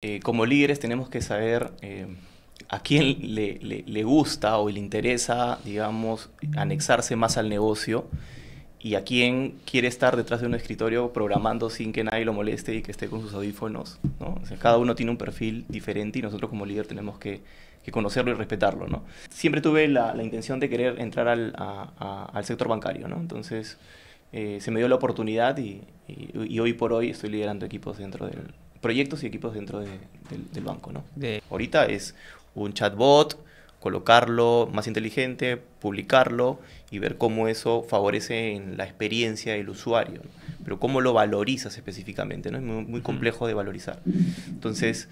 Eh, como líderes tenemos que saber eh, a quién le, gusta o le interesa, digamos, anexarse más al negocio y a quién quiere estar detrás de un escritorio programando sin que nadie lo moleste y que esté con sus audífonos. cada uno tiene un perfil diferente y nosotros como líder tenemos que, conocerlo y respetarlo. Siempre tuve la, intención de querer entrar al, sector bancario, entonces eh, se me dio la oportunidad y hoy por hoy estoy liderando equipos dentro del, proyectos y equipos dentro de, del, banco. ¿no? De... Ahorita es un chatbot, colocarlo más inteligente, publicarlo y ver cómo eso favorece en la experiencia del usuario. Pero cómo lo valorizas específicamente, ¿no? Es muy, muy complejo de valorizar. Entonces...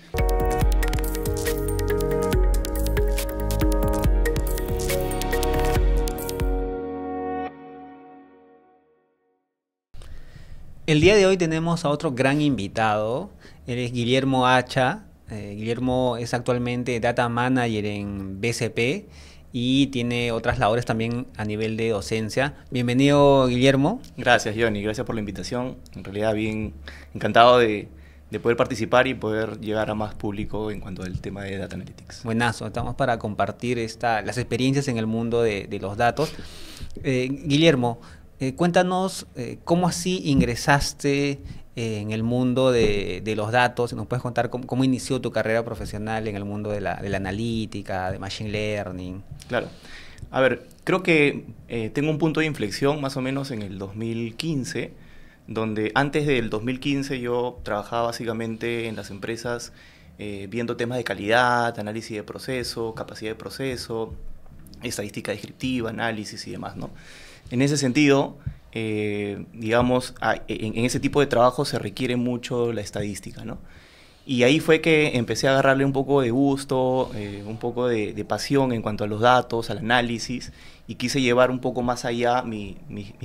El día de hoy tenemos a otro gran invitado. Él es Guillermo Hacha. Eh, Guillermo es actualmente Data Manager en BCP y tiene otras labores también a nivel de docencia. Bienvenido, Guillermo. Gracias, Johnny. Gracias por la invitación. En realidad, bien encantado de, poder participar y poder llegar a más público en cuanto al tema de Data Analytics. Buenazo, estamos para compartir esta, las experiencias en el mundo de, los datos. Eh, Guillermo, eh, cuéntanos eh, cómo así ingresaste eh, en el mundo de, los datos. ¿Nos puedes contar cómo, inició tu carrera profesional en el mundo de la, de la, analítica, de machine learning? Claro. A ver, creo que tengo un punto de inflexión más o menos en el 2015, donde antes del 2015 yo trabajaba básicamente en las empresas viendo temas de calidad, análisis de proceso, capacidad de proceso, estadística descriptiva, análisis y demás, ¿no? En ese sentido, eh, digamos, en, ese tipo de trabajo se requiere mucho la estadística, ¿no? Y ahí fue que empecé a agarrarle un poco de gusto, eh, un poco de, pasión en cuanto a los datos, al análisis, y quise llevar un poco más allá mis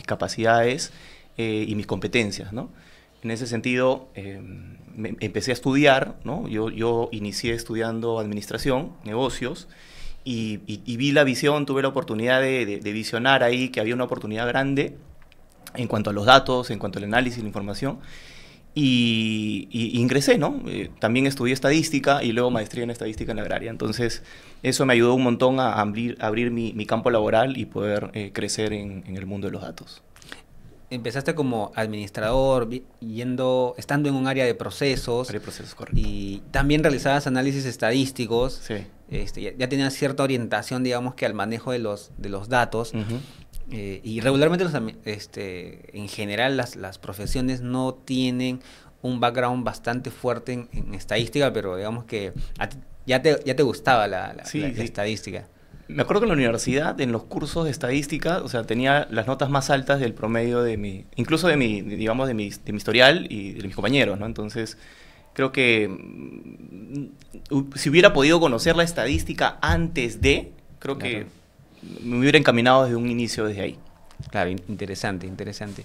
capacidades eh, y mis competencias, ¿no? En ese sentido, em, empecé a estudiar, ¿no? Yo, yo inicié estudiando administración, negocios, y, vi la visión, tuve la oportunidad de, visionar ahí que había una oportunidad grande en cuanto a los datos, en cuanto al análisis, la información. Y, ingresé, ¿no? Eh, también estudié estadística y luego maestría en estadística en la agraria. Entonces, eso me ayudó un montón a abrir, abrir mi, campo laboral y poder eh, crecer en, el mundo de los datos empezaste como administrador, yendo, estando en un área de procesos. de procesos, correcto. Y también realizabas análisis estadísticos. Sí. Este, ya, tenías cierta orientación, digamos, que al manejo de los, de los datos. Eh, y regularmente, este, en general, las, profesiones no tienen un background bastante fuerte en, estadística, pero digamos que ya, te, ya te gustaba la, estadística. Me acuerdo que en la universidad, en los cursos de estadística, o sea, tenía las notas más altas del promedio de mi, incluso de mi, digamos, de mi, historial y de mis compañeros, ¿no? Entonces, creo que mm, si hubiera podido conocer la estadística antes de, creo que me hubiera encaminado desde un inicio, desde ahí. Claro, interesante, interesante.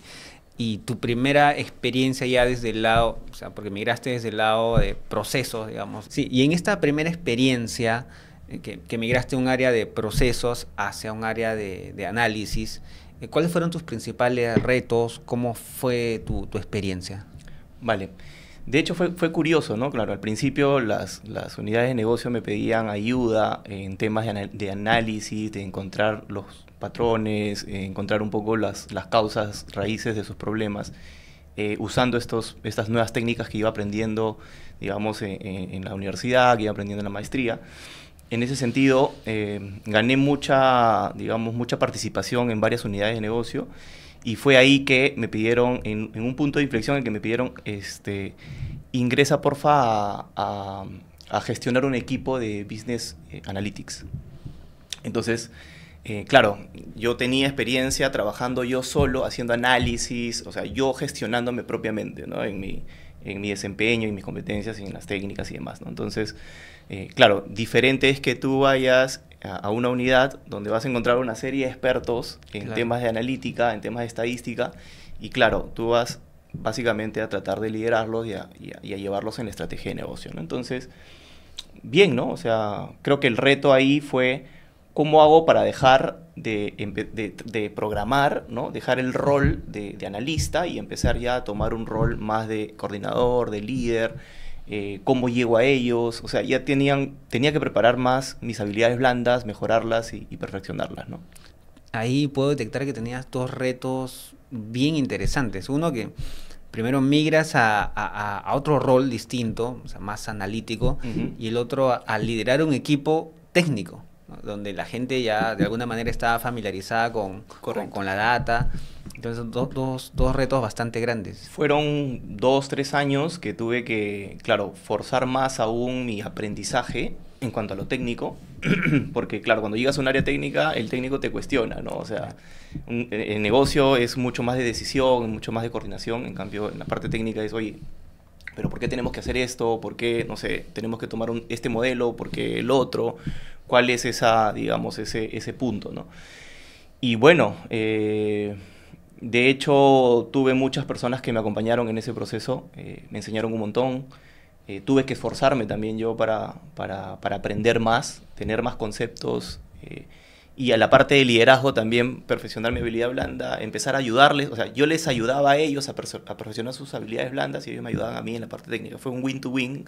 Y tu primera experiencia ya desde el lado, o sea, porque migraste desde el lado de procesos, digamos. Sí, y en esta primera experiencia eh, que, migraste de un área de procesos hacia un área de, análisis. Eh, ¿Cuáles fueron tus principales retos? ¿Cómo fue tu, experiencia? Vale. De hecho, fue, fue, curioso, ¿no? Claro, al principio las, las, unidades de negocio me pedían ayuda en temas de, análisis, de encontrar los patrones, eh, encontrar un poco las, las, causas, raíces de sus problemas, usando estos, estas nuevas técnicas que iba aprendiendo, digamos, en, en la universidad, que iba aprendiendo en la maestría. En ese sentido, eh, gané mucha, digamos, mucha participación en varias unidades de negocio y fue ahí que me pidieron, en, un punto de inflexión en que me pidieron, este, ingresa porfa a, a, gestionar un equipo de Business eh, Analytics. Entonces, eh, claro, yo tenía experiencia trabajando yo solo, haciendo análisis, o sea, yo gestionándome propiamente, ¿no? En mi, en mi desempeño y mis competencias y en las técnicas y demás, ¿no? Entonces, eh, claro, diferente es que tú vayas a, una unidad donde vas a encontrar una serie de expertos en temas de analítica, en temas de estadística, y claro, tú vas básicamente a tratar de liderarlos y a, y a llevarlos en la estrategia de negocio, ¿no? Entonces, bien, ¿no? O sea, creo que el reto ahí fue ¿cómo hago para dejar de, programar, ¿no? dejar el rol de, analista y empezar ya a tomar un rol más de coordinador, de líder? Eh, ¿Cómo llego a ellos? O sea, ya tenía que preparar más mis habilidades blandas, mejorarlas y, perfeccionarlas, ¿no? Ahí puedo detectar que tenías dos retos bien interesantes. Uno que primero migras a, otro rol distinto, más analítico, y el otro a liderar un equipo técnico donde la gente ya de alguna manera estaba familiarizada con, con, la data. Entonces, dos, dos, retos bastante grandes. Fueron dos, tres años que tuve que, claro, forzar más aún mi aprendizaje en cuanto a lo técnico, porque claro, cuando llegas a un área técnica, el técnico te cuestiona, ¿no? O sea, el negocio es mucho más de decisión, mucho más de coordinación, en cambio, en la parte técnica es, oye, pero ¿por qué tenemos que hacer esto? ¿Por qué, no sé, tenemos que tomar este modelo? ¿Por qué el otro? ¿Cuál es esa, digamos, ese, ese punto, no? Y bueno, eh, de hecho tuve muchas personas que me acompañaron en ese proceso, eh, me enseñaron un montón, eh, tuve que esforzarme también yo para, para, para, aprender más, tener más conceptos y a la parte de liderazgo también perfeccionar mi habilidad blanda, empezar a ayudarles, o sea, yo les ayudaba a ellos a, perfeccionar sus habilidades blandas y ellos me ayudaban a mí en la parte técnica. Fue un win-to-win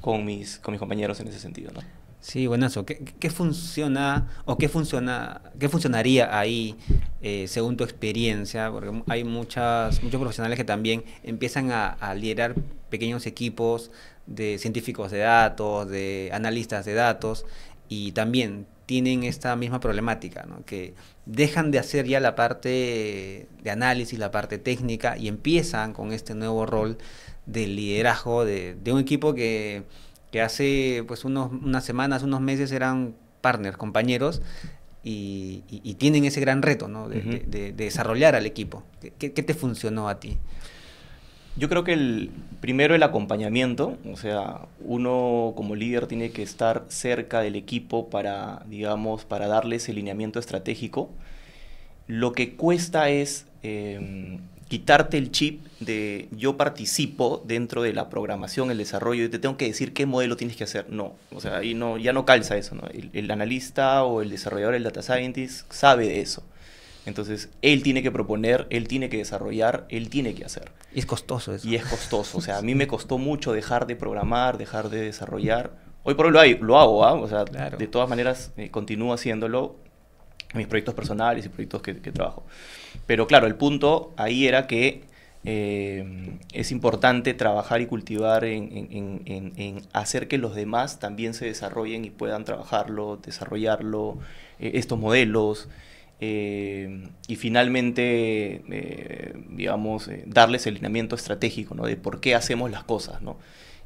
con, mis, con mis compañeros en ese sentido, Sí, buenazo. ¿Qué, qué funciona o qué, funciona, qué funcionaría ahí eh, según tu experiencia? Porque hay muchas, muchos profesionales que también empiezan a, a liderar pequeños equipos de científicos de datos, de analistas de datos y también tienen esta misma problemática, que dejan de hacer ya la parte de análisis, la parte técnica, y empiezan con este nuevo rol de liderazgo de, un equipo que, hace pues unas semanas, unos meses eran partners, compañeros, y, tienen ese gran reto de, desarrollar al equipo. ¿Qué, te funcionó a ti? Yo creo que el primero el acompañamiento, o sea, uno como líder tiene que estar cerca del equipo para, digamos, para darles el lineamiento estratégico. Lo que cuesta es em, quitarte el chip de yo participo dentro de la programación, el desarrollo, y te tengo que decir qué modelo tienes que hacer. No, o sea, ahí no, ya no calza eso, El, el analista o el desarrollador, el data scientist sabe de eso entonces, él tiene que proponer, él tiene que desarrollar, él tiene que hacer. Y es costoso eso. Y es costoso. O sea, a mí me costó mucho dejar de programar, dejar de desarrollar. Hoy por hoy lo, hago, ¿ah? O sea, de todas maneras, eh, continúo haciéndolo en mis proyectos personales y proyectos que, trabajo. Pero claro, el punto ahí era que eh, es importante trabajar y cultivar en, hacer que los demás también se desarrollen y puedan trabajarlo, desarrollarlo, eh, estos modelos. Eh, y finalmente, eh, digamos, eh, darles el lineamiento estratégico ¿no? de por qué hacemos las cosas ¿no?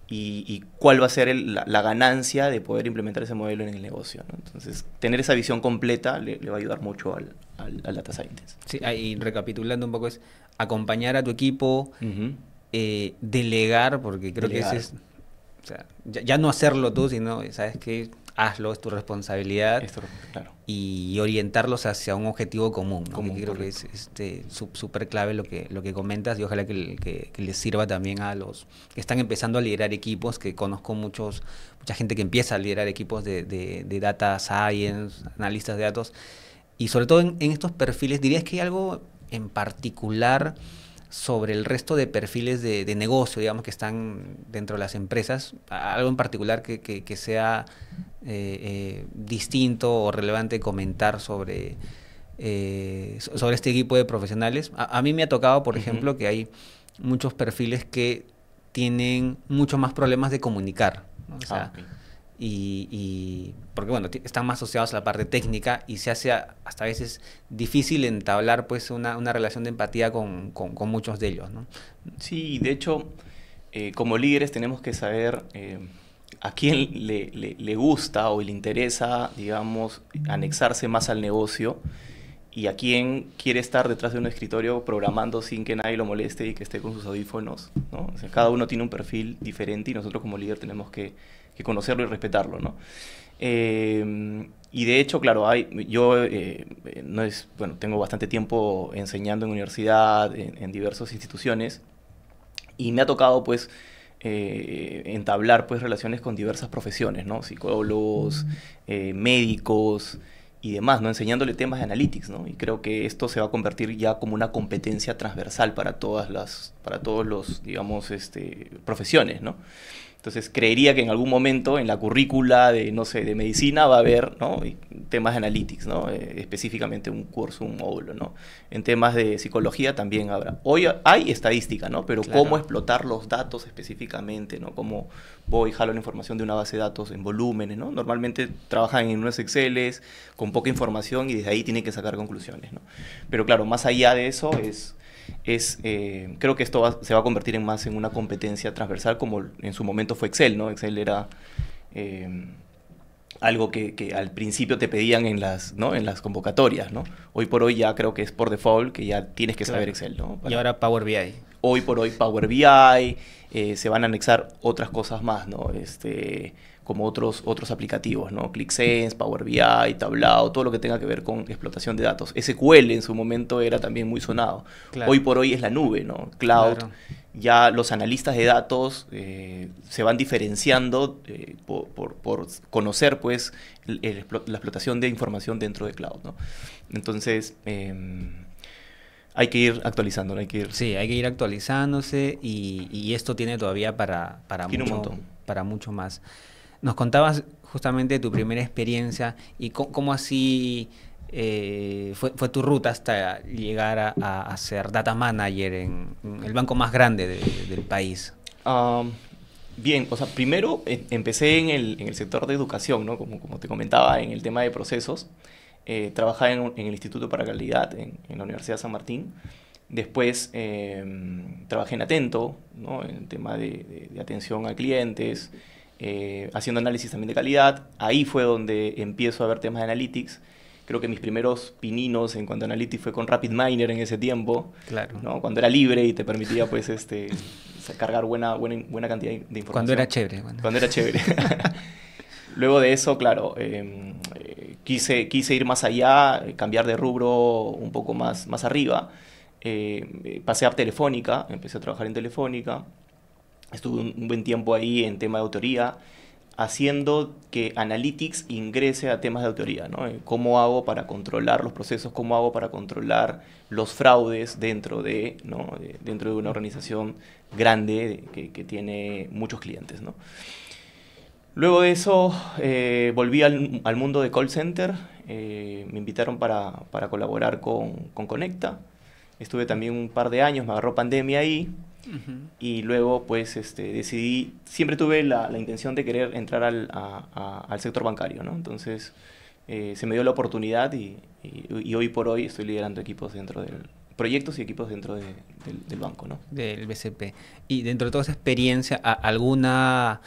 y, cuál va a ser la, ganancia de poder implementar ese modelo en el negocio. Entonces, tener esa visión completa le, va a ayudar mucho al, data scientist. Sí, ah, y recapitulando un poco, es acompañar a tu equipo, delegar, porque creo que es. ya, no hacerlo tú, sino, ¿sabes qué? hazlo, es tu responsabilidad. Y orientarlos hacia un objetivo común. creo que es súper este, clave lo que, lo que comentas y ojalá que, les sirva también a los que están empezando a liderar equipos, que conozco muchos, mucha gente que empieza a liderar equipos de, data science, analistas de datos. Y sobre todo en estos perfiles, ¿dirías que hay algo en particular? sobre el resto de perfiles de, negocio, digamos, que están dentro de las empresas? ¿Algo en particular que, sea eh, eh, distinto o relevante comentar sobre, eh, sobre este equipo de profesionales? A, mí me ha tocado, por ejemplo, que hay muchos perfiles que tienen muchos más problemas de comunicar. Ah, y, porque bueno, están más asociados a la parte técnica y se hace hasta a veces difícil entablar pues una, una relación de empatía con, con, muchos de ellos. ¿no? Sí, de hecho, eh, como líderes tenemos que saber eh, a quién le, le, gusta o le interesa, digamos, anexarse más al negocio y a quién quiere estar detrás de un escritorio programando sin que nadie lo moleste y que esté con sus audífonos. ¿no? sea, cada uno tiene un perfil diferente y nosotros como líder tenemos que que conocerlo y respetarlo, ¿no? Eh, y de hecho, claro, hay, yo eh, no es, bueno, tengo bastante tiempo enseñando en universidad, en, diversas instituciones, y me ha tocado pues eh, entablar pues relaciones con diversas profesiones, ¿no? Psicólogos, mm. médicos y demás, ¿no? Enseñándole temas de analytics, ¿no? Y creo que esto se va a convertir ya como una competencia transversal para todas las, para todos los, digamos, este, profesiones, ¿no? Entonces creería que en algún momento en la currícula de, no sé, de medicina va a haber ¿no? temas de analytics, ¿no? Eh, específicamente un curso, un módulo. ¿no? En temas de psicología también habrá. Hoy hay estadística, ¿no? pero cómo explotar los datos específicamente, ¿no? cómo voy, jalo la información de una base de datos en volúmenes. ¿no? Normalmente trabajan en unos Excel con poca información y desde ahí tienen que sacar conclusiones. ¿no? Pero claro, más allá de eso es es, eh, creo que esto se va a convertir en más en una competencia transversal como en su momento fue Excel, ¿no? Excel era eh, algo que, al principio te pedían en las, en las convocatorias, ¿no? Hoy por hoy ya creo que es por default que ya tienes que saber Excel, ¿no? Y ahora Power BI. Hoy por hoy Power BI, eh, se van a anexar otras cosas más, ¿no? Este como otros, otros aplicativos, ¿no? ClickSense, Power BI, Tablao, todo lo que tenga que ver con explotación de datos. SQL en su momento era también muy sonado. Hoy por hoy es la nube, ¿no? Cloud. Ya los analistas de datos eh, se van diferenciando eh, por, conocer, pues, la explotación de información dentro de cloud, ¿no? Entonces... Em, hay que ir actualizando, hay que ir. Sí, hay que ir actualizándose y, esto tiene todavía para, para, mucho, para mucho más. Nos contabas justamente tu primera experiencia y cómo, así eh, fue, tu ruta hasta llegar a, ser data manager en, el banco más grande del país. bien, o sea, primero eh, empecé en el, sector de educación, ¿no? Como, como te comentaba, en el tema de procesos. Eh, trabajé en, el Instituto para Calidad en, la Universidad de San Martín. Después em, trabajé en Atento, ¿no? en el tema de atención a clientes, eh, haciendo análisis también de calidad. Ahí fue donde empiezo a ver temas de analytics. Creo que mis primeros pininos en cuanto a analytics fue con RapidMiner en ese tiempo. Claro. Cuando era libre y te permitía pues este cargar buena, buena, cantidad de información. Cuando era chévere. Cuando era chévere. Luego de eso, claro, em, eh, quise, quise ir más allá, cambiar de rubro un poco más, más arriba. Eh, pasé a Telefónica, empecé a trabajar en Telefónica. Estuve un, buen tiempo ahí en tema de autoría, haciendo que Analytics ingrese a temas de autoría, ¿no? Eh, ¿Cómo hago para controlar los procesos? ¿Cómo hago para controlar los fraudes dentro de, dentro de una organización grande eh, que, tiene muchos clientes, Luego de eso eh, volví al, mundo de call center, me invitaron para, colaborar con, con, Conecta, estuve también un par de años, me agarró pandemia ahí, y luego, pues, este, decidí, siempre tuve la, intención de querer entrar al, a, al sector bancario, ¿no? Entonces, eh, se me dio la oportunidad y, hoy por hoy estoy liderando equipos dentro del, proyectos y equipos dentro del, banco, ¿no? Del BCP. Y dentro de toda esa experiencia, ¿alguna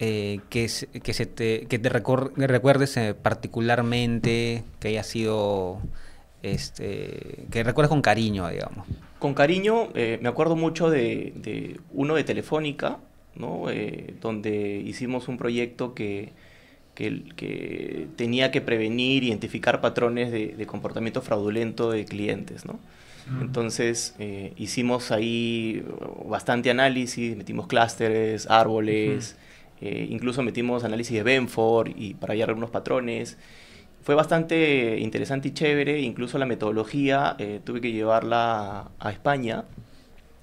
eh, que, que, se te, recuerdes eh, particularmente que haya sido, este, que recuerdes con cariño, digamos? Con cariño, eh, me acuerdo mucho de, uno de Telefónica, eh, donde hicimos un proyecto que, tenía que prevenir, identificar patrones de, comportamiento fraudulento de clientes. Entonces eh, hicimos ahí bastante análisis, metimos clústeres, árboles, incluso metimos análisis de Benford y para hallar algunos patrones fue bastante interesante y chévere, incluso la metodología eh, tuve que llevarla a, España,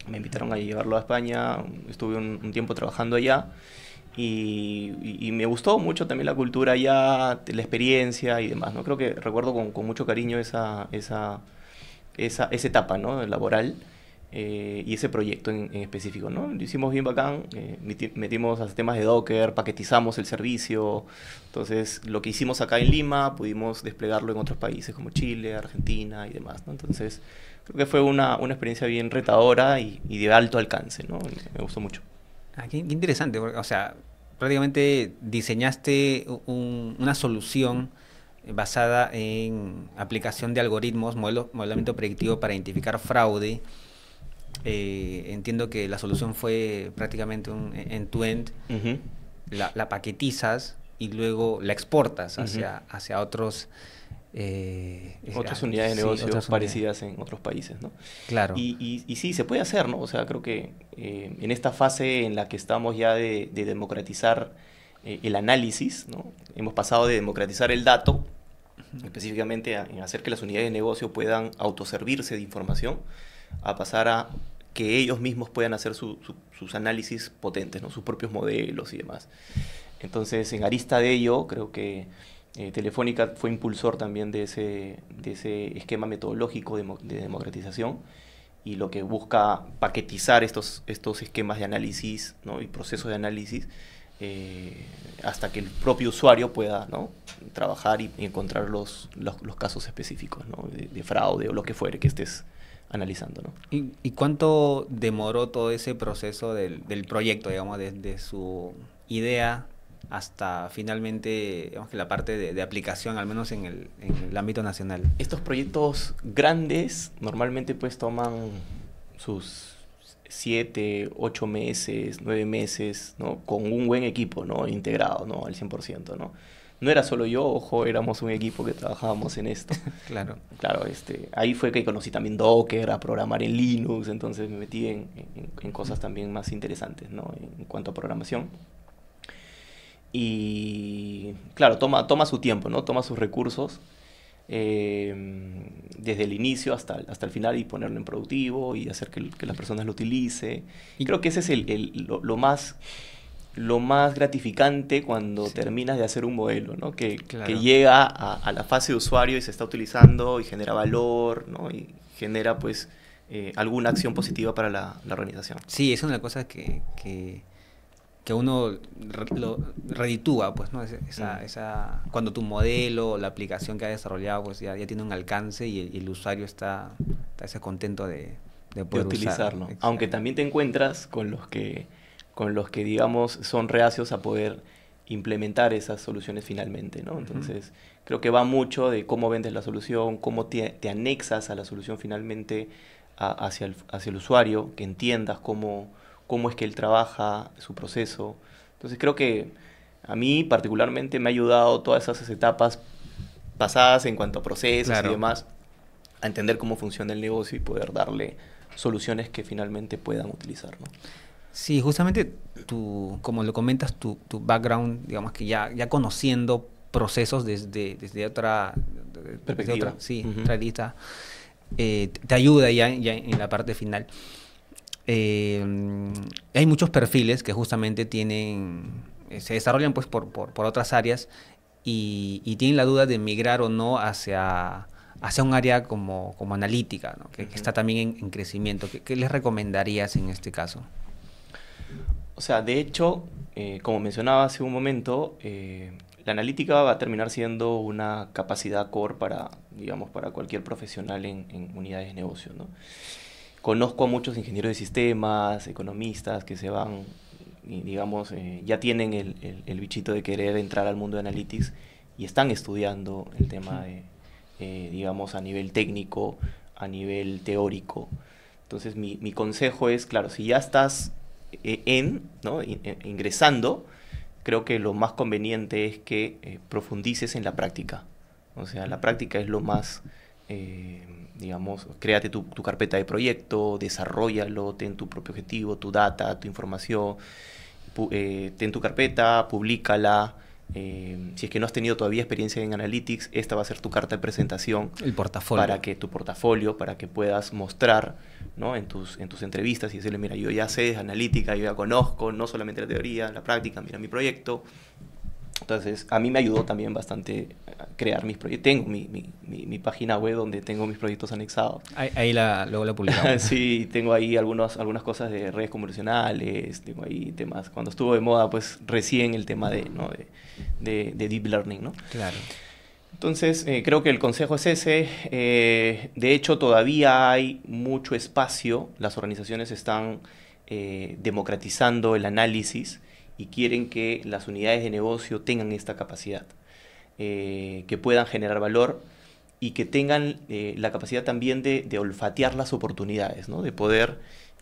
me invitaron a llevarlo a España, estuve un, tiempo trabajando allá y, me gustó mucho también la cultura allá, la experiencia y demás, ¿no? Creo que recuerdo con, mucho cariño esa, etapa ¿no? laboral. Eh, y ese proyecto en, específico, ¿no? Lo hicimos bien bacán, eh, metimos a temas de Docker, paquetizamos el servicio, entonces lo que hicimos acá en Lima pudimos desplegarlo en otros países como Chile, Argentina y demás, Entonces creo que fue una, una experiencia bien retadora y, de alto alcance, ¿no? Me gustó mucho. Ah, qué, interesante, o sea, prácticamente diseñaste una solución basada en aplicación de algoritmos, modelamiento predictivo para identificar fraude, eh, entiendo que la solución fue prácticamente un e, end end la, paquetizas y luego la exportas hacia, hacia otros... Eh, otras eh, unidades de negocio parecidas en otros países, ¿no? Claro. Y, y, sí, se puede hacer, ¿no? O sea, creo que en esta fase en la que estamos ya de, democratizar el análisis, ¿no? Hemos pasado de democratizar el dato, específicamente en hacer que las unidades de negocio puedan autoservirse de información, a pasar a que ellos mismos puedan hacer sus análisis potentes, ¿no? sus propios modelos y demás. Entonces, en arista de ello, creo que eh, Telefónica fue impulsor también de ese, de ese esquema metodológico de, democratización y lo que busca paquetizar estos, estos esquemas de análisis y procesos de análisis eh, hasta que el propio usuario pueda trabajar y, encontrar los, casos específicos de fraude o lo que fuere que estés analizando. ¿Y, cuánto demoró todo ese proceso del, del proyecto, digamos, desde su idea hasta finalmente digamos que la parte de, aplicación, al menos en el, en el, ámbito nacional? Estos proyectos grandes normalmente pues toman sus siete, ocho meses, nueve meses, ¿no? Con un buen equipo, ¿no? Integrado, ¿no? Al 100%, ¿no? no era solo yo, ojo, éramos un equipo que trabajábamos en esto. claro. Claro, este, ahí fue que conocí también Docker, a programar en Linux, entonces me metí en, cosas también más interesantes, ¿no? En cuanto a programación. Y claro, toma, toma su tiempo, ¿no? Toma sus recursos. Eh, desde el inicio hasta, hasta el final y ponerlo en productivo y hacer que, las personas lo utilicen. Y creo que ese es lo más lo más gratificante cuando terminas de hacer un modelo, ¿no? Que, llega a, la fase de usuario y se está utilizando y genera valor, ¿no? Y genera, pues, eh, alguna acción positiva para la, la, organización. Sí, es una cosa que, que, que uno reditúa, pues, ¿no? Mm. cuando tu modelo, o la aplicación que has desarrollado, pues, ya, tiene un alcance y el, usuario está, contento de, poder utilizarlo. Aunque también te encuentras con los que con los que, digamos, son reacios a poder implementar esas soluciones finalmente, ¿no? Entonces, creo que va mucho de cómo vendes la solución, cómo te, anexas a la solución finalmente hacia, el, usuario, que entiendas cómo, cómo es que él trabaja, su proceso. Entonces, creo que a mí particularmente me ha ayudado todas esas etapas pasadas en cuanto a procesos y demás, a entender cómo funciona el negocio y poder darle soluciones que finalmente puedan utilizar, ¿no? Sí, justamente tu, como lo comentas, tu, background, digamos que ya, ya conociendo procesos desde, desde otra perspectiva, sí, eh, te ayuda ya, en la parte final. Eh, hay muchos perfiles que justamente tienen, eh, se desarrollan pues por, otras áreas y, tienen la duda de migrar o no hacia, hacia un área como, analítica, que, está también en, crecimiento. ¿Qué les recomendarías en este caso? O sea, de hecho, eh, como mencionaba hace un momento, eh, la analítica va a terminar siendo una capacidad core para, digamos, para cualquier profesional en, unidades de negocio. Conozco a muchos ingenieros de sistemas, economistas que se van, y, digamos, eh, ya tienen el, bichito de querer entrar al mundo de analytics y están estudiando el tema de, digamos, a nivel técnico, a nivel teórico. Entonces mi, mi consejo es, claro, si ya estás eh, en, eh, ingresando, creo que lo más conveniente es que eh, profundices en la práctica. O sea, la práctica es lo más, digamos, créate tu, carpeta de proyecto, desarrollalo, ten tu propio objetivo, tu data, tu información, ten tu carpeta, publícala, Em, si es que no has tenido todavía experiencia en Analytics, esta va a ser tu carta de presentación. El portafolio. Para que tu portafolio, para que puedas mostrar ¿no? en, tus, en tus entrevistas y decirle, mira, yo ya sé analítica, yo ya conozco no solamente la teoría, la práctica, mira mi proyecto, entonces, a mí me ayudó también bastante a eh, crear mis proyectos. Tengo mi, página web donde tengo mis proyectos anexados. Ahí, la, luego la publicamos. sí, tengo ahí algunos, algunas cosas de redes convolucionales. tengo ahí temas. Cuando estuvo de moda, pues recién el tema de, deep learning, ¿no? Claro. Entonces, eh, creo que el consejo es ese. Eh, de hecho, todavía hay mucho espacio. Las organizaciones están democratizando el análisis y quieren que las unidades de negocio tengan esta capacidad, eh, que puedan generar valor y que tengan eh, la capacidad también de, olfatear las oportunidades, ¿no? de poder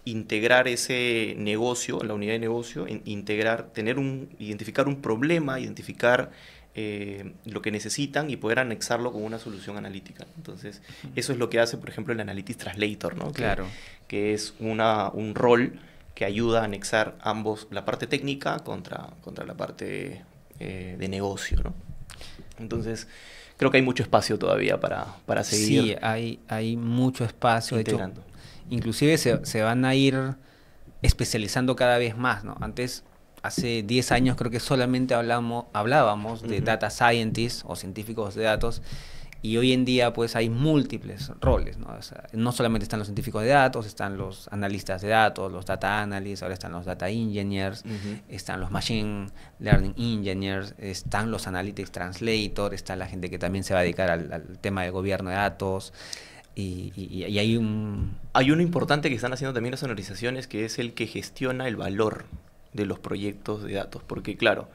integrar ese negocio, la unidad de negocio, integrar, tener un, identificar un problema, identificar eh, lo que necesitan y poder anexarlo con una solución analítica. Entonces, eso es lo que hace, por ejemplo, el Analytics Translator, ¿no? claro. Que es una, un rol que ayuda a anexar ambos, la parte técnica contra, contra la parte eh, de negocio, ¿no? Entonces, creo que hay mucho espacio todavía para, para seguir. Sí, hay, hay mucho espacio. Integrando. inclusive se, van a ir especializando cada vez más, ¿no? Antes, hace 10 años creo que solamente hablamos, hablábamos de data scientists o científicos de datos y hoy en día, pues, hay múltiples roles, ¿no? no solamente están los científicos de datos, están los analistas de datos, los data analysts, ahora están los data engineers, están los machine learning engineers, están los analytics translators, está la gente que también se va a dedicar al, tema del gobierno de datos. Y, y, hay un... Hay uno importante que están haciendo también las organizaciones que es el que gestiona el valor de los proyectos de datos, porque claro,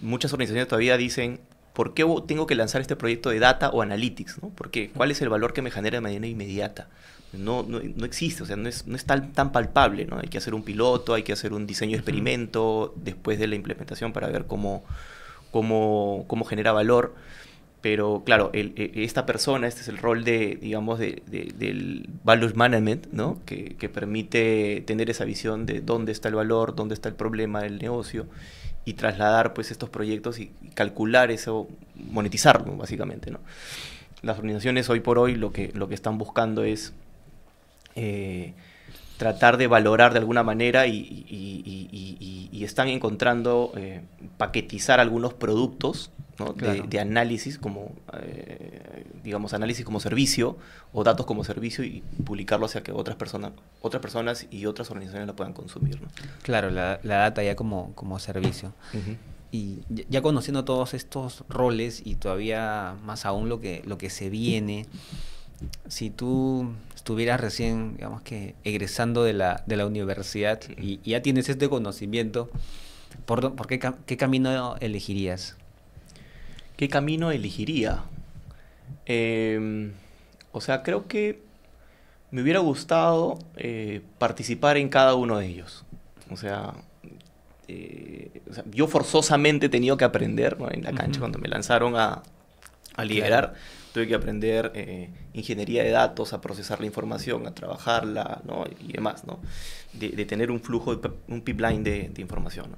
muchas organizaciones todavía dicen ¿por qué tengo que lanzar este proyecto de data o analytics? ¿no? Porque, ¿cuál es el valor que me genera de manera inmediata? No, no, existe, o sea, no es, tan, palpable, ¿no? Hay que hacer un piloto, hay que hacer un diseño de experimento después de la implementación para ver cómo, cómo, genera valor. Pero claro, e, esta persona, este es el rol de, digamos, del value management, ¿no? Que, que permite tener esa visión de dónde está el valor, dónde está el problema del negocio y trasladar pues estos proyectos y, calcular eso, monetizarlo básicamente, ¿no? Las organizaciones hoy por hoy lo que, lo que están buscando es eh, tratar de valorar de alguna manera y, están encontrando eh, paquetizar algunos productos de, análisis como, eh, digamos, análisis como servicio o datos como servicio y publicarlo hacia que otras, personas otras personas y otras organizaciones lo puedan consumir. Claro, la, data ya como, como servicio. y ya conociendo todos estos roles y todavía más aún lo que, lo que se viene, si tú estuvieras recién, digamos que, egresando de la, universidad y, ya tienes este conocimiento, ¿por, qué, qué, camino elegirías? ¿Qué camino elegiría? Em, o sea, creo que me hubiera gustado eh, participar en cada uno de ellos. O sea, eh, yo forzosamente he tenido que aprender en la cancha cuando me lanzaron a, a liberar tuve que aprender eh, ingeniería de datos, a procesar la información, a trabajarla ¿no? y demás, ¿no? de, tener un flujo, un pipeline de, información. ¿no?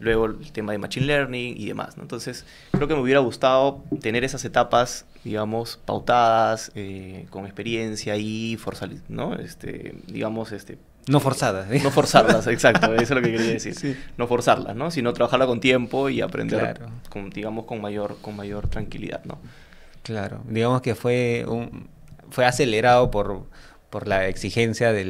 Luego el tema de Machine Learning y demás. Entonces, creo que me hubiera gustado tener esas etapas, digamos, pautadas, eh, con experiencia y forzar, ¿no? Este, digamos, este, no forzadas. ¿eh? No forzarlas, exacto, eso es lo que quería decir. No forzarlas, ¿no? Sino trabajarla con tiempo y aprender, con, digamos, con mayor, con mayor tranquilidad, ¿no? Claro, digamos que fue, un, fue acelerado por, la exigencia de,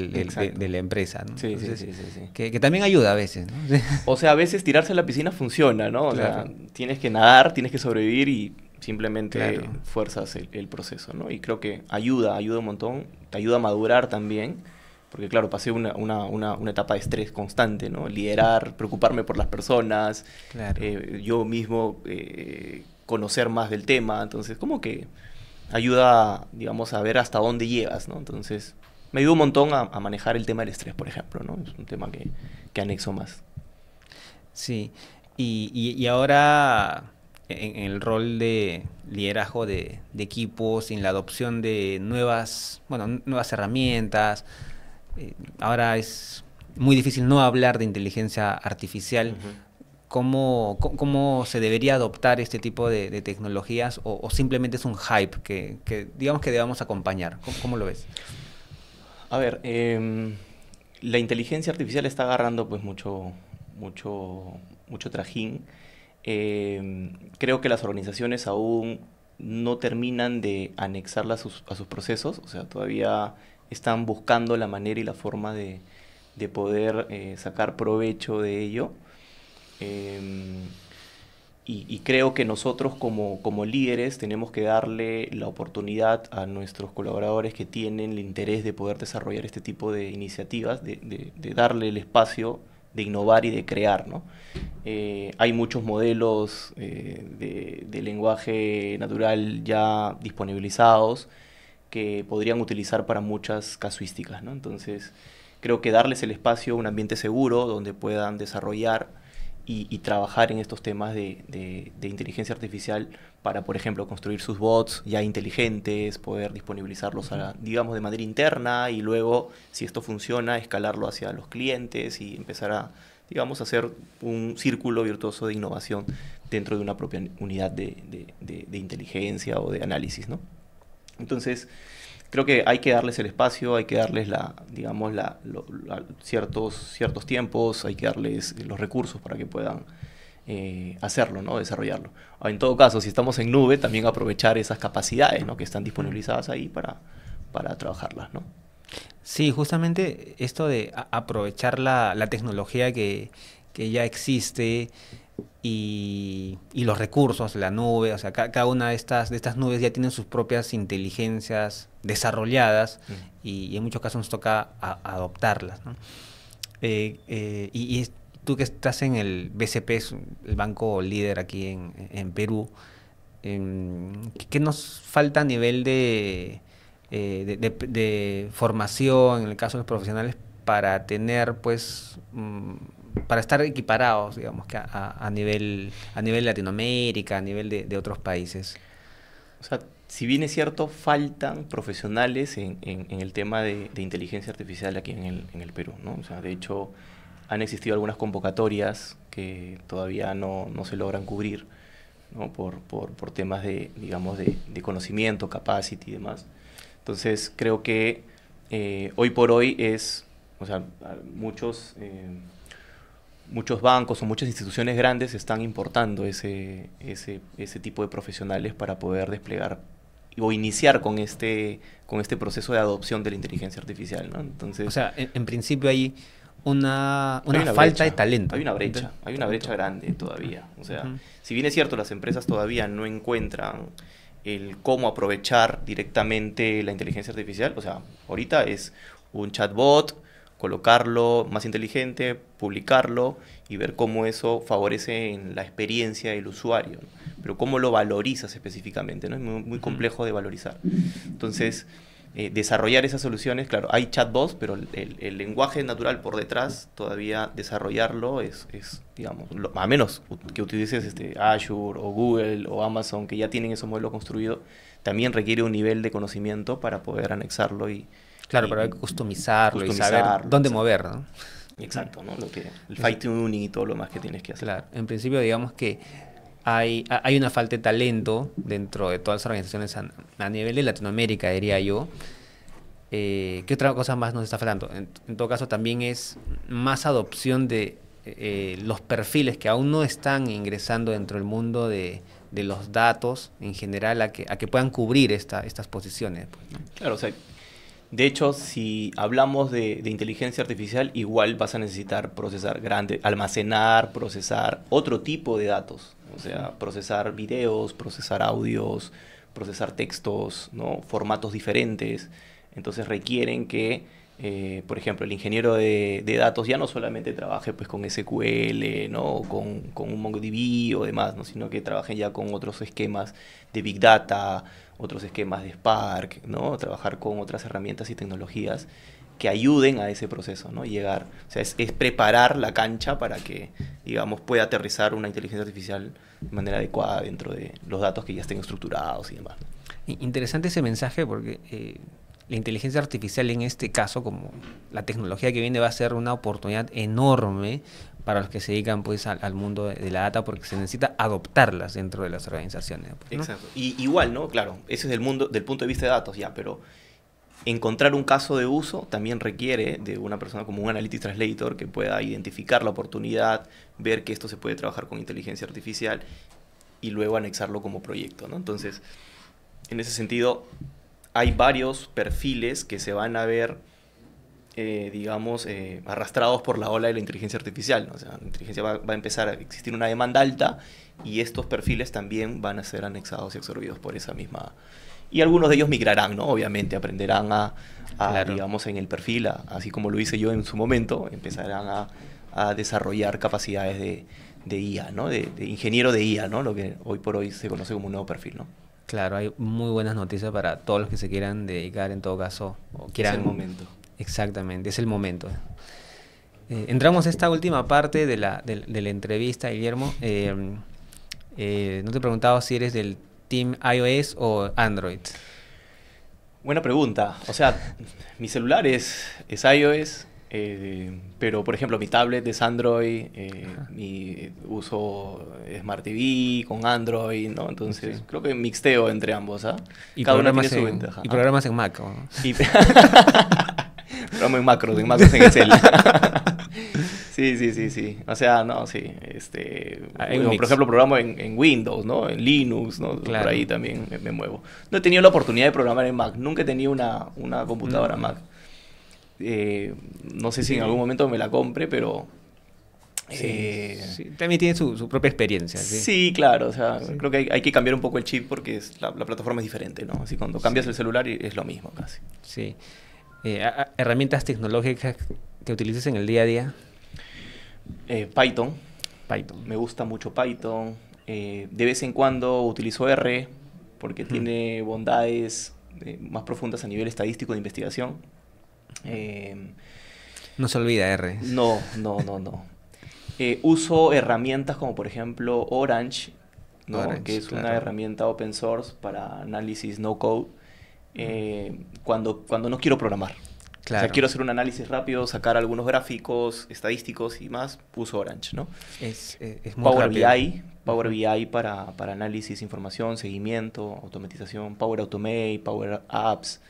la empresa. ¿no? Sí, sí, sí, sí, Que, también ayuda a veces. ¿no? o sea, a veces tirarse a la piscina funciona, ¿no? O sea, tienes que nadar, tienes que sobrevivir y simplemente fuerzas el, proceso, ¿no? Y creo que ayuda, ayuda un montón, te ayuda a madurar también, porque claro, pasé una, una, una, una etapa de estrés constante, ¿no? Liderar, preocuparme por las personas, claro. Eh, yo mismo... Eh, conocer más del tema. Entonces, como que ayuda, digamos, a ver hasta dónde llegas, ¿no? Entonces, me ayuda un montón a, manejar el tema del estrés, por ejemplo, ¿no? Es un tema que, anexo más. Sí, y, ahora en, el rol de liderazgo de, equipos, en la adopción de nuevas, bueno, nuevas herramientas, eh, ahora es muy difícil no hablar de inteligencia artificial cómo, se debería adoptar este tipo de, tecnologías o, simplemente es un hype que, digamos que debamos acompañar? ¿Cómo, lo ves? A ver, em, la inteligencia artificial está agarrando pues mucho, mucho, mucho trajín. Em, creo que las organizaciones aún no terminan de anexarla a sus, procesos, o sea, todavía están buscando la manera y la forma de, de poder eh, sacar provecho de ello. Em, y, creo que nosotros como, líderes tenemos que darle la oportunidad a nuestros colaboradores que tienen el interés de poder desarrollar este tipo de iniciativas, de, darle el espacio de innovar y de crear. ¿no? Eh, hay muchos modelos eh, de, lenguaje natural ya disponibilizados que podrían utilizar para muchas casuísticas. Entonces, creo que darles el espacio, un ambiente seguro donde puedan desarrollar y, trabajar en estos temas de, inteligencia artificial para, por ejemplo, construir sus bots ya inteligentes, poder disponibilizarlos, a, digamos, de manera interna y luego, si esto funciona, escalarlo hacia los clientes y empezar a, digamos, hacer un círculo virtuoso de innovación dentro de una propia unidad de, de inteligencia o de análisis, ¿no? Entonces, creo que hay que darles el espacio, hay que darles la, digamos, la, ciertos, ciertos tiempos, hay que darles los recursos para que puedan eh, hacerlo, ¿no? desarrollarlo. Ah, en todo caso, si estamos en nube, también aprovechar esas capacidades que están disponibilizadas ahí para, para trabajarlas. ¿no? Sí, justamente esto de aprovechar la, la tecnología que, que ya existe y, los recursos, la nube, o sea, cada una de estas, de estas nubes ya tienen sus propias inteligencias desarrolladas y, en muchos casos nos toca adoptarlas. Eh, eh, y, tú que estás en el BCP, el banco líder aquí en, Perú, em, ¿qué nos falta a nivel eh, de, de, formación, en el caso de los profesionales, para tener pues... Mm, para estar equiparados, digamos, que a, nivel, a nivel Latinoamérica, a nivel de, otros países. O sea, si bien es cierto, faltan profesionales en, en, el tema de, de, inteligencia artificial aquí en el, en el Perú, ¿no? O sea, de hecho, han existido algunas convocatorias que todavía no, no se logran cubrir, ¿no? Por, por, por temas de, digamos, de, de, conocimiento, capacity y demás. Entonces, creo que eh, hoy por hoy es, o sea, muchos... Eh, muchos bancos o muchas instituciones grandes están importando ese, ese, tipo de profesionales para poder desplegar o iniciar con este, con este proceso de adopción de la inteligencia artificial. Entonces, o sea, en, principio hay una, falta de talento. Hay una brecha, hay una brecha grande todavía. O sea, si bien es cierto, las empresas todavía no encuentran el cómo aprovechar directamente la inteligencia artificial, o sea, ahorita es un chatbot, colocarlo más inteligente, publicarlo y ver cómo eso favorece en la experiencia del usuario. Pero cómo lo valorizas específicamente, ¿no? Es muy, complejo de valorizar. Entonces, eh, desarrollar esas soluciones, claro, hay chatbots, pero el, lenguaje natural por detrás, todavía desarrollarlo es, digamos, a menos que utilices este, Azure o Google o Amazon, que ya tienen esos modelos construidos, también requiere un nivel de conocimiento para poder anexarlo y, Claro, pero hay que customizarlo, y saber dónde mover, ¿no? Exacto, ¿no? que, el fight tuning y todo lo más que tienes que hacer. Claro, en principio digamos que hay, hay una falta de talento dentro de todas las organizaciones a, nivel de Latinoamérica, diría yo. Eh, ¿Qué otra cosa más nos está faltando? En, todo caso, también es más adopción de eh, los perfiles que aún no están ingresando dentro del mundo de, de los datos en general a que, puedan cubrir esta, estas posiciones. Pues, claro, o sea, de hecho, si hablamos de, inteligencia artificial, igual vas a necesitar procesar grande, almacenar, procesar otro tipo de datos. O sea, procesar videos, procesar audios, procesar textos, ¿no? formatos diferentes. Entonces requieren que, eh, por ejemplo, el ingeniero de, datos ya no solamente trabaje pues, con SQL, ¿no? con, un MongoDB o demás, ¿no? sino que trabaje ya con otros esquemas de Big Data, otros esquemas de Spark, ¿no? Trabajar con otras herramientas y tecnologías que ayuden a ese proceso, ¿no? Llegar, o sea, es, preparar la cancha para que, digamos, pueda aterrizar una inteligencia artificial de manera adecuada dentro de los datos que ya estén estructurados y demás. Interesante ese mensaje porque eh, la inteligencia artificial en este caso, como la tecnología que viene, va a ser una oportunidad enorme para los que se dedican pues al, mundo de, la data porque se necesita adoptarlas dentro de las organizaciones. Pues, Exacto. Y igual, ¿no? Claro, eso es el mundo del punto de vista de datos ya, pero encontrar un caso de uso también requiere de una persona como un analytics translator que pueda identificar la oportunidad, ver que esto se puede trabajar con inteligencia artificial y luego anexarlo como proyecto, ¿no? Entonces, en ese sentido hay varios perfiles que se van a ver eh, digamos, eh, arrastrados por la ola de la inteligencia artificial. la inteligencia va, a empezar a existir una demanda alta y estos perfiles también van a ser anexados y absorbidos por esa misma. Y algunos de ellos migrarán, ¿no? Obviamente, aprenderán a, digamos, en el perfil, así como lo hice yo en su momento, empezarán a, desarrollar capacidades de, IA, ¿no? De, ingeniero de IA, ¿no? Lo que hoy por hoy se conoce como un nuevo perfil, ¿no? Claro, hay muy buenas noticias para todos los que se quieran dedicar, en todo caso, o quieran momento. Exactamente, es el momento. Eh, entramos a esta última parte de la, entrevista, Guillermo. Em, eh, no te he preguntado si eres del team iOS o Android. Buena pregunta. O sea, mi celular es, iOS, eh, pero por ejemplo mi tablet es Android, mi uso Smart TV con Android, ¿no? Entonces creo que mixteo entre ambos, ¿ah? Cada tiene su ventaja. Y programas en Mac. en macros, en macros en Excel. sí, sí, sí, sí. O sea, no, sí. Este, ah, por ejemplo, programo en, Windows, ¿no? En Linux, ¿no? Por ahí también me, muevo. No he tenido la oportunidad de programar en Mac. Nunca he tenido una, computadora mm. Mac. Eh, no sé si en algún momento me la compre, pero... Eh, también tiene su, propia experiencia. ¿sí? claro. O sea, creo que hay, que cambiar un poco el chip porque la, la, plataforma es diferente, ¿no? Así cuando cambias el celular es lo mismo casi. Sí. Eh, herramientas tecnológicas que utilices en el día a día? Eh, Python. Python. Me gusta mucho Python. Eh, de vez en cuando utilizo R porque tiene bondades más profundas a nivel estadístico de investigación. Em, no se olvida R. No, no, no, no. uso herramientas como por ejemplo Orange, que es una herramienta open source para análisis no code. Eh, cuando, cuando no quiero programar. quiero hacer un análisis rápido, sacar algunos gráficos, estadísticos y más, puso Orange, ¿no? Es, eh, Power BI, Power BI para, análisis, información, seguimiento, automatización, Power Automate, Power Apps.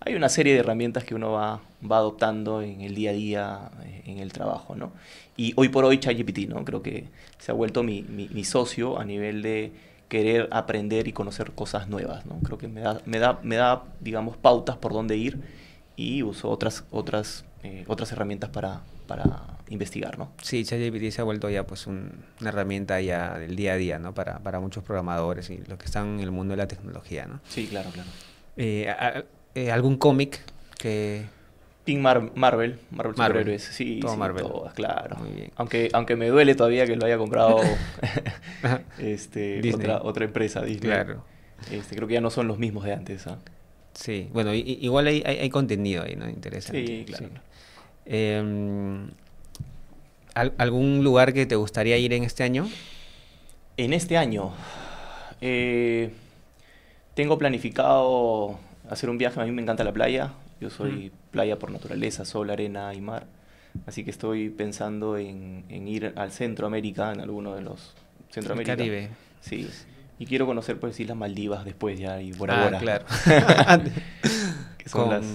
Hay una serie de herramientas que uno va, va adoptando en el día a día, eh, en el trabajo, ¿no? Y hoy por hoy ChatGPT, ¿no? Creo que se ha vuelto mi socio a nivel de querer aprender y conocer cosas nuevas. ¿no? Creo que me da, me, da, digamos, pautas por dónde ir y uso otras, otras, eh, otras herramientas para, para investigar. ¿no? Sí, ChatGPT se ha vuelto ya pues una herramienta ya del día a día ¿no? para, muchos programadores y los que están en el mundo de la tecnología. ¿no? Sí, claro, claro. Eh, eh, ¿Algún cómic que Team Marvel, Marvel, Marvel. Sí, todas, claro. Aunque, aunque me duele todavía que lo haya comprado este, otra, empresa, Disney. Claro. Este, creo que ya no son los mismos de antes. ¿ah? Sí, bueno, igual hay, contenido ahí, ¿no? Interesante. Sí, claro. Em, ¿Algún lugar que te gustaría ir en este año? En este año. Eh, tengo planificado hacer un viaje, a mí me encanta la playa, yo soy mm. playa por naturaleza, sol, arena y mar. Así que estoy pensando en, ir al Centroamérica, en alguno de los Centroamérica. El Caribe. Sí. Y quiero conocer, pues, las Maldivas después ya y por ah, claro. que son las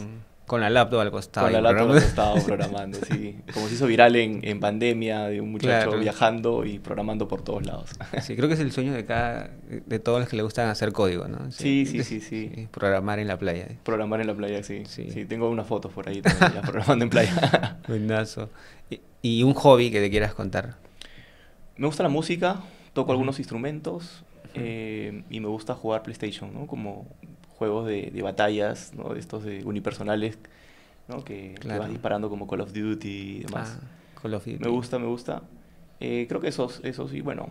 con la laptop al costado. Con la laptop al costado programando, sí. Como se hizo viral en, pandemia de un muchacho viajando y programando por todos lados. Sí, creo que es el sueño de cada, de todos los que le gustan hacer código, ¿no? Sí, sí, sí, sí. Programar en la playa. Programar en la playa, sí. Sí, tengo unas fotos por ahí también, programando en playa. Buenazo. Y, un hobby que te quieras contar? Me gusta la música, toco algunos instrumentos eh, y me gusta jugar PlayStation, ¿no? Como juegos de, de batallas, ¿no? Estos unipersonales, ¿no? Que, vas disparando como Call of Duty y demás. Ah, Call of Duty. Me gusta, me gusta. Eh, creo que esos, esos y bueno,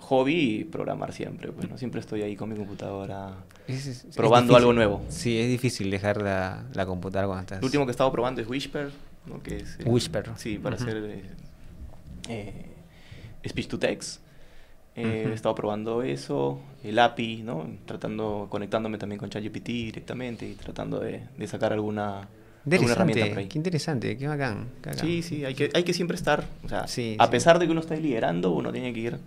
hobby y programar siempre. pues siempre estoy ahí con mi computadora probando algo nuevo. Sí, es difícil dejar la, la computadora cuando estás. Lo último que he estado probando es Whisper, ¿no? Que es, Whisper. Sí, para hacer eh, eh, speech to text. Eh, he estado probando eso, el API, ¿no? Tratando, conectándome también con ChatGPT directamente y tratando de, sacar alguna, herramienta Qué interesante, qué bacán. Sí, sí, hay que, hay que siempre estar, o sea, a pesar de que uno está liderando, uno tiene que ir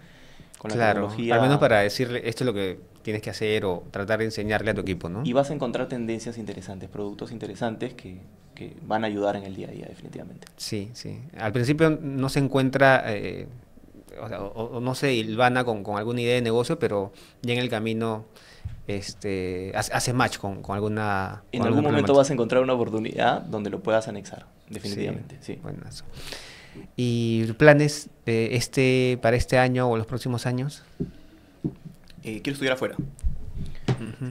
con la claro, tecnología. Al menos para decirle esto es lo que tienes que hacer o tratar de enseñarle a tu equipo, ¿no? Y vas a encontrar tendencias interesantes, productos interesantes que, van a ayudar en el día a día, definitivamente. Sí, sí. Al principio no se encuentra... Eh, o, sea, no sé, ilvana con, alguna idea de negocio, pero ya en el camino este, hace, match con, alguna... En algún momento vas a encontrar una oportunidad donde lo puedas anexar, definitivamente. Sí, ¿Y planes este, para este año o los próximos años? Eh, quiero estudiar afuera.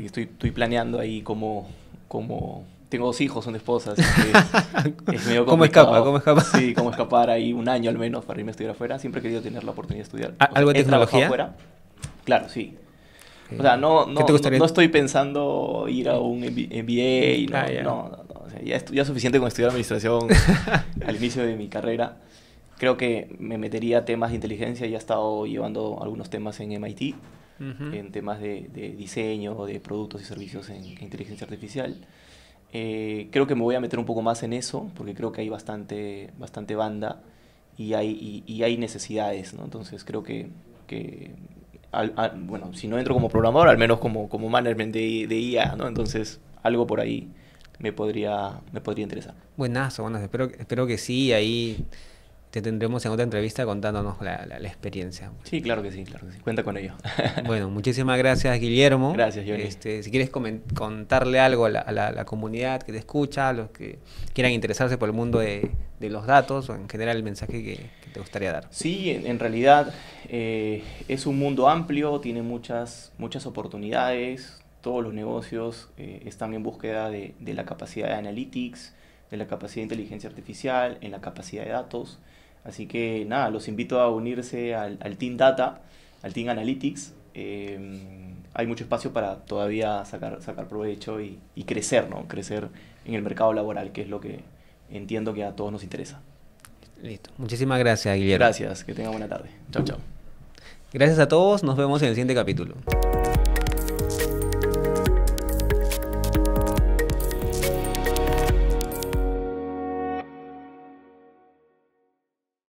estoy, planeando ahí cómo, cómo tengo dos hijos, una esposa, es medio complicado. ¿Cómo escapa? ¿Cómo escapa? Sí, cómo escapar ahí un año al menos para irme a estudiar afuera. Siempre he querido tener la oportunidad de estudiar. ¿Algo de tecnología? Afuera. Claro, sí. O sea, no, estoy pensando ir a un MBA. no, ya, suficiente con estudiar administración al inicio de mi carrera. Creo que me metería a temas de inteligencia. Ya he estado llevando algunos temas en MIT, en temas de, diseño, de productos y servicios en inteligencia artificial. Eh, creo que me voy a meter un poco más en eso, porque creo que hay bastante, bastante banda y hay, y, hay necesidades, ¿no? Entonces creo que, bueno, si no entro como programador, al menos como, como management de, de IA, ¿no? Entonces algo por ahí me podría, me podría interesar. Buenazo, bueno, espero, espero que sí, ahí ya tendremos en otra entrevista contándonos la, experiencia. Sí, claro que sí, Cuenta con ello. bueno, muchísimas gracias, Guillermo. Gracias, Johnny. Este, si quieres contarle algo a, la, comunidad que te escucha, a los que quieran interesarse por el mundo de, los datos o en general el mensaje que, te gustaría dar. Sí, en, realidad eh, es un mundo amplio, tiene muchas, muchas oportunidades. Todos los negocios eh, están en búsqueda de la capacidad de analytics, de la capacidad de inteligencia artificial, en la capacidad de datos. Así que nada, los invito a unirse al, Team Data, al Team Analytics. Em, hay mucho espacio para todavía sacar, sacar provecho y, y, crecer, ¿no? Crecer en el mercado laboral, que es lo que entiendo que a todos nos interesa. Listo. Muchísimas gracias, Guillermo. Gracias. Que tenga buena tarde. Chao, chao. Gracias a todos. Nos vemos en el siguiente capítulo.